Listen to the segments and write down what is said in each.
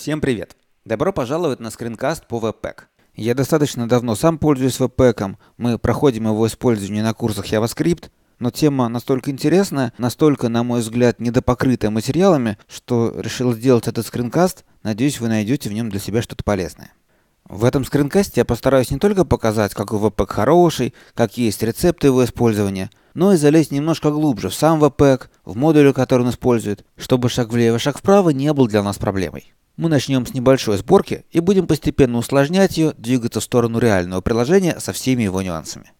Всем привет! Добро пожаловать на скринкаст по Webpack. Я достаточно давно сам пользуюсь Webpack, мы проходим его использование на курсах JavaScript, но тема настолько интересная, настолько, на мой взгляд, недопокрытая материалами, что решил сделать этот скринкаст. Надеюсь, вы найдете в нем для себя что-то полезное. В этом скринкасте я постараюсь не только показать, какой Webpack хороший, какие есть рецепты его использования, но и залезть немножко глубже в сам Webpack, в модули, который он использует, чтобы шаг влево, шаг вправо не был для нас проблемой. Мы начнем с небольшой сборки и будем постепенно усложнять ее, двигаться в сторону реального приложения со всеми его нюансами.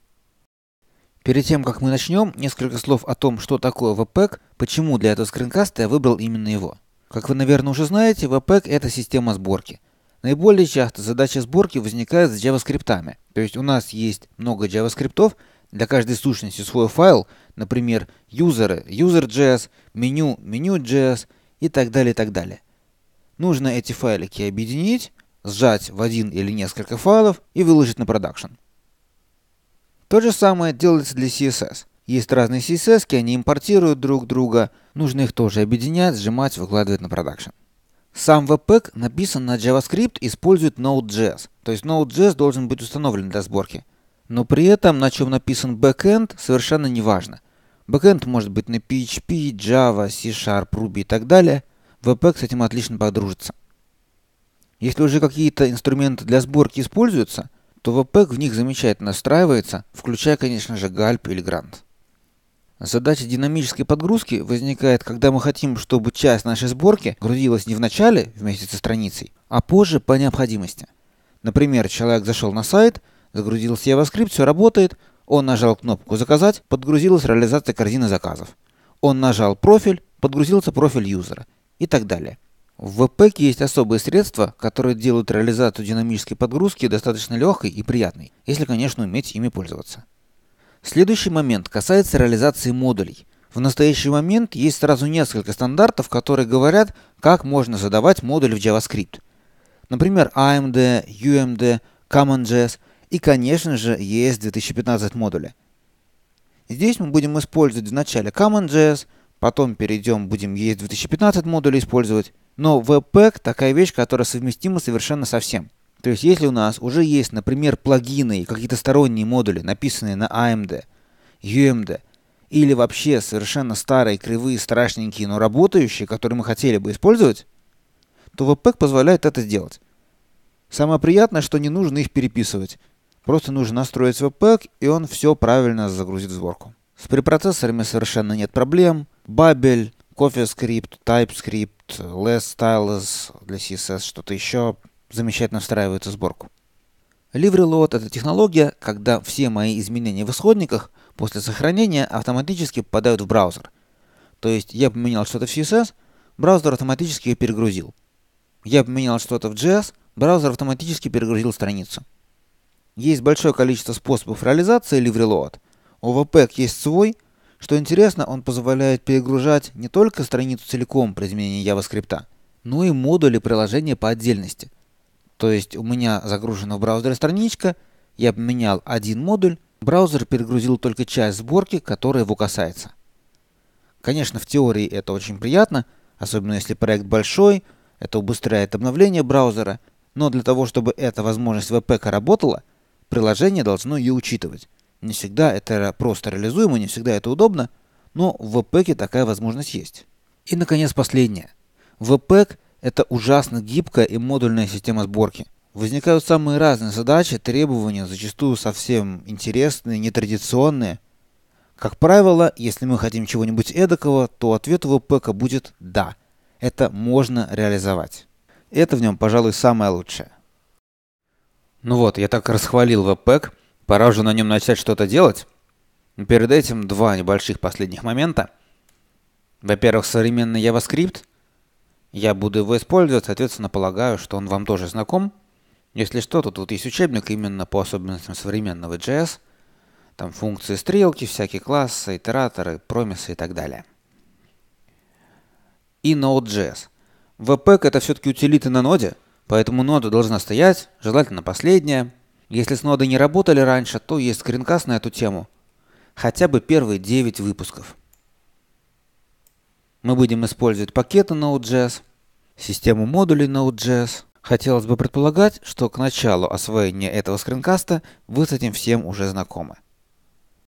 Перед тем, как мы начнем, несколько слов о том, что такое WebPack, почему для этого скринкаста я выбрал именно его. Как вы, наверное, уже знаете, WebPack — это система сборки. Наиболее часто задача сборки возникает с JavaScript. То есть у нас есть много JavaScript, для каждой сущности свой файл, например, юзеры, user.js, меню, menu.js и так далее, и так далее нужно эти файлики объединить, сжать в один или несколько файлов и выложить на продакшн. То же самое делается для CSS. Есть разные CSS, они импортируют друг друга, нужно их тоже объединять, сжимать, выкладывать на продакшн. Сам Webpack написан на JavaScript, использует Node.js, то есть Node.js должен быть установлен для сборки. Но при этом на чем написан backend совершенно не важно. Backend может быть на PHP, Java, C-Sharp, Ruby и так далее – ВПЭК с этим отлично подружится. Если уже какие-то инструменты для сборки используются, то ВПЭК в них замечательно встраивается, включая, конечно же, Гальп или Грант. Задача динамической подгрузки возникает, когда мы хотим, чтобы часть нашей сборки грузилась не в начале вместе со страницей, а позже по необходимости. Например, человек зашел на сайт, загрузился JavaScript, все работает, он нажал кнопку «Заказать», подгрузилась реализация корзины заказов. Он нажал «Профиль», подгрузился профиль юзера – и так далее. В веб есть особые средства, которые делают реализацию динамической подгрузки достаточно легкой и приятной, если, конечно, уметь ими пользоваться. Следующий момент касается реализации модулей. В настоящий момент есть сразу несколько стандартов, которые говорят, как можно задавать модуль в JavaScript. Например, AMD, UMD, CommonJS и, конечно же, ES 2015 модули. Здесь мы будем использовать вначале CommonJS, Потом перейдем, будем есть 2015 модули использовать. Но Webpack такая вещь, которая совместима совершенно со всем. То есть если у нас уже есть, например, плагины и какие-то сторонние модули, написанные на AMD, а UMD, или вообще совершенно старые, кривые, страшненькие, но работающие, которые мы хотели бы использовать, то Webpack позволяет это сделать. Самое приятное, что не нужно их переписывать. Просто нужно настроить Webpack, и он все правильно загрузит в сборку. С препроцессорами совершенно нет проблем – Бабель, CoffeeScript, TypeScript, Less Stylus для CSS, что-то еще замечательно встраивается в сборку. LivreLoad — это технология, когда все мои изменения в исходниках после сохранения автоматически попадают в браузер. То есть я поменял что-то в CSS, браузер автоматически ее перегрузил. Я поменял что-то в JS, браузер автоматически перегрузил страницу. Есть большое количество способов реализации LivreLoad. У Webpack есть свой — что интересно, он позволяет перегружать не только страницу целиком при изменении JavaScript, но и модули приложения по отдельности. То есть у меня загружена в браузере страничка, я поменял один модуль, браузер перегрузил только часть сборки, которая его касается. Конечно, в теории это очень приятно, особенно если проект большой, это убыстряет обновление браузера, но для того, чтобы эта возможность в ВПК работала, приложение должно ее учитывать. Не всегда это просто реализуемо, не всегда это удобно, но в веб такая возможность есть. И, наконец, последнее. Webpack – это ужасно гибкая и модульная система сборки. Возникают самые разные задачи, требования, зачастую совсем интересные, нетрадиционные. Как правило, если мы хотим чего-нибудь эдакого, то ответ у Webpack будет «да». Это можно реализовать. Это в нем, пожалуй, самое лучшее. Ну вот, я так расхвалил Webpack, Пора уже на нем начать что-то делать. перед этим два небольших последних момента. Во-первых, современный JavaScript. Я буду его использовать, соответственно, полагаю, что он вам тоже знаком. Если что, то тут есть учебник именно по особенностям современного JS. Там функции стрелки, всякие классы, итераторы, промисы и так далее. И Node.js. Впэк это все-таки утилиты на ноде, поэтому нода должна стоять, желательно последняя, если с нодой не работали раньше, то есть скринкаст на эту тему. Хотя бы первые 9 выпусков. Мы будем использовать пакеты Node.js, систему модулей Node.js. Хотелось бы предполагать, что к началу освоения этого скринкаста вы с этим всем уже знакомы.